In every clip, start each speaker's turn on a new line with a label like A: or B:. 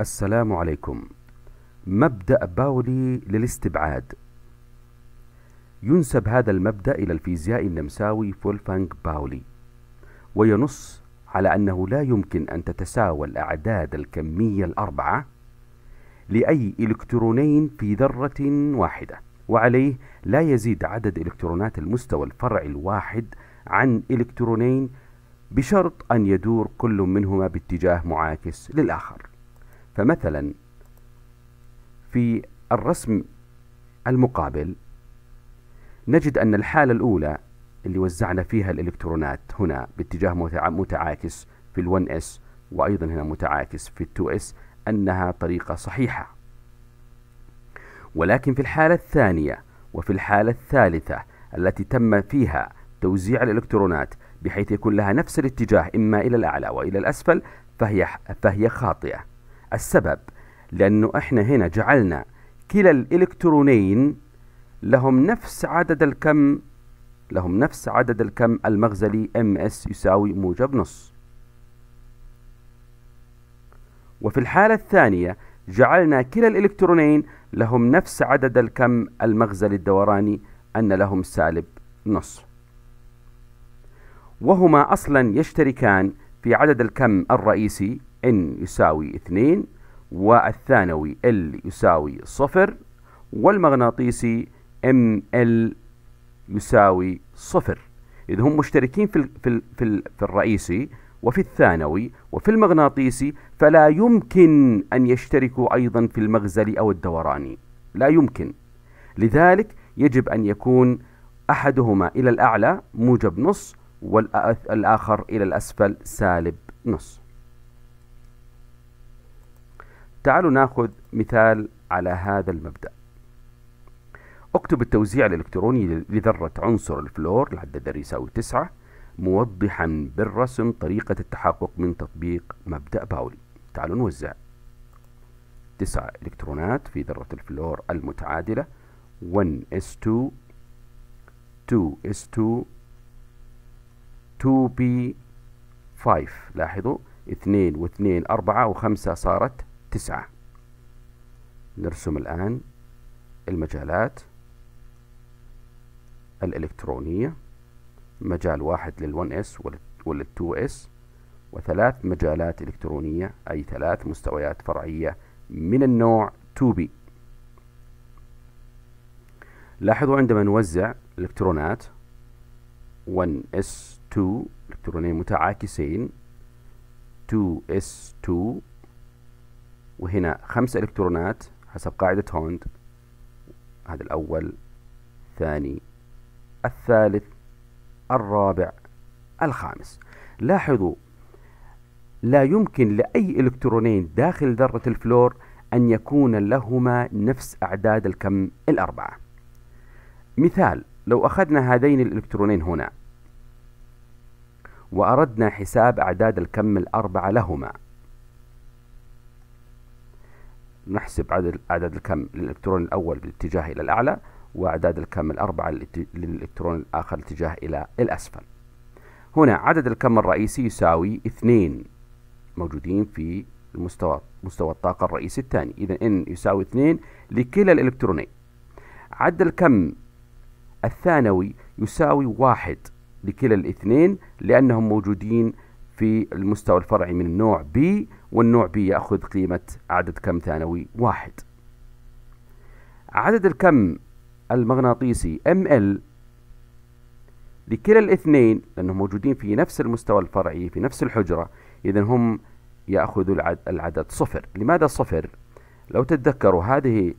A: السلام عليكم مبدأ باولي للاستبعاد ينسب هذا المبدأ إلى الفيزيائي النمساوي فولفانغ باولي وينص على أنه لا يمكن أن تتساوى الأعداد الكمية الأربعة لأي إلكترونين في ذرة واحدة وعليه لا يزيد عدد إلكترونات المستوى الفرعي الواحد عن إلكترونين بشرط أن يدور كل منهما باتجاه معاكس للآخر فمثلا في الرسم المقابل نجد أن الحالة الأولى اللي وزعنا فيها الإلكترونات هنا باتجاه متعاكس في ال 1S وأيضا هنا متعاكس في ال 2S أنها طريقة صحيحة ولكن في الحالة الثانية وفي الحالة الثالثة التي تم فيها توزيع الإلكترونات بحيث يكون لها نفس الاتجاه إما إلى الأعلى وإلى الأسفل فهي, فهي خاطئة السبب لأنه إحنا هنا جعلنا كلا الإلكترونين لهم نفس عدد الكم لهم نفس عدد الكم المغزلي ms يساوي موجب نص وفي الحالة الثانية جعلنا كلا الإلكترونين لهم نفس عدد الكم المغزلي الدوراني أن لهم سالب نص وهما أصلا يشتركان في عدد الكم الرئيسي n يساوي 2 والثانوي ال يساوي صفر والمغناطيسي ML يساوي صفر إذ هم مشتركين في, الـ في, الـ في, الـ في الرئيسي وفي الثانوي وفي المغناطيسي فلا يمكن أن يشتركوا أيضا في المغزل أو الدوراني لا يمكن لذلك يجب أن يكون أحدهما إلى الأعلى موجب نص والآخر إلى الأسفل سالب نص تعالوا ناخذ مثال على هذا المبدأ اكتب التوزيع الإلكتروني لذرة عنصر الفلور لحد الذرة يساوي 9 موضحا بالرسم طريقة التحقق من تطبيق مبدأ باولي تعالوا نوزع 9 إلكترونات في ذرة الفلور المتعادلة 1s2 2s2 2p5 لاحظوا 2 و2 4 و5 صارت تسعة نرسم الآن المجالات الإلكترونية مجال واحد 1S ولل 2S وثلاث مجالات إلكترونية أي ثلاث مستويات فرعية من النوع 2B لاحظوا عندما نوزع الإلكترونات 1s2 إلكترونين متعاكسين 2s2 وهنا خمس إلكترونات حسب قاعدة هوند هذا الأول الثاني الثالث الرابع الخامس لاحظوا لا يمكن لأي إلكترونين داخل ذرة الفلور أن يكون لهما نفس أعداد الكم الأربعة مثال لو أخذنا هذين الإلكترونين هنا وأردنا حساب أعداد الكم الأربعة لهما نحسب عدد عدد الكم للإلكترون الأول بالاتجاه إلى الأعلى وأعداد الكم الأربعة للإلكترون الآخر الاتجاه إلى الأسفل هنا عدد الكم الرئيسي يساوي اثنين موجودين في المستوى مستوى الطاقة الرئيسي الثاني إذا N يساوي اثنين لكلا الإلكترونين عد الكم الثانوي يساوي واحد لكلا الاثنين لأنهم موجودين في المستوى الفرعي من النوع B والنوع B يأخذ قيمة عدد كم ثانوي واحد عدد الكم المغناطيسي ML لكلا الاثنين لأنهم موجودين في نفس المستوى الفرعي في نفس الحجرة إذا هم يأخذوا العد العدد صفر لماذا صفر؟ لو تتذكروا هذه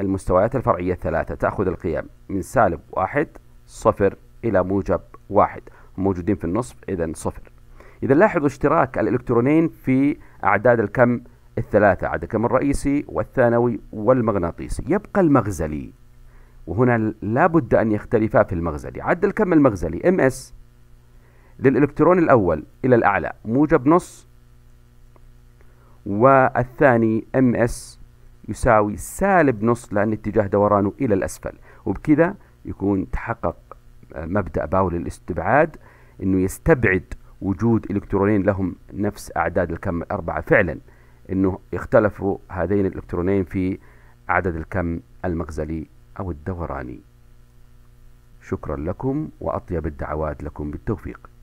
A: المستويات الفرعية الثلاثة تأخذ القيم من سالب واحد صفر إلى موجب واحد موجودين في النصف إذا صفر إذا لاحظوا اشتراك الإلكترونين في أعداد الكم الثلاثة عدد الكم الرئيسي والثانوي والمغناطيسي يبقى المغزلي وهنا لابد أن يختلفا في المغزلي عد الكم المغزلي ام اس للإلكترون الأول إلى الأعلى موجب نص والثاني ام اس يساوي سالب نص لأن اتجاه دورانه إلى الأسفل وبكذا يكون تحقق مبدأ باول الاستبعاد أنه يستبعد وجود إلكترونين لهم نفس أعداد الكم الأربعة فعلا أنه اختلفوا هذين الإلكترونين في عدد الكم المغزلي أو الدوراني شكرا لكم وأطيب الدعوات لكم بالتوفيق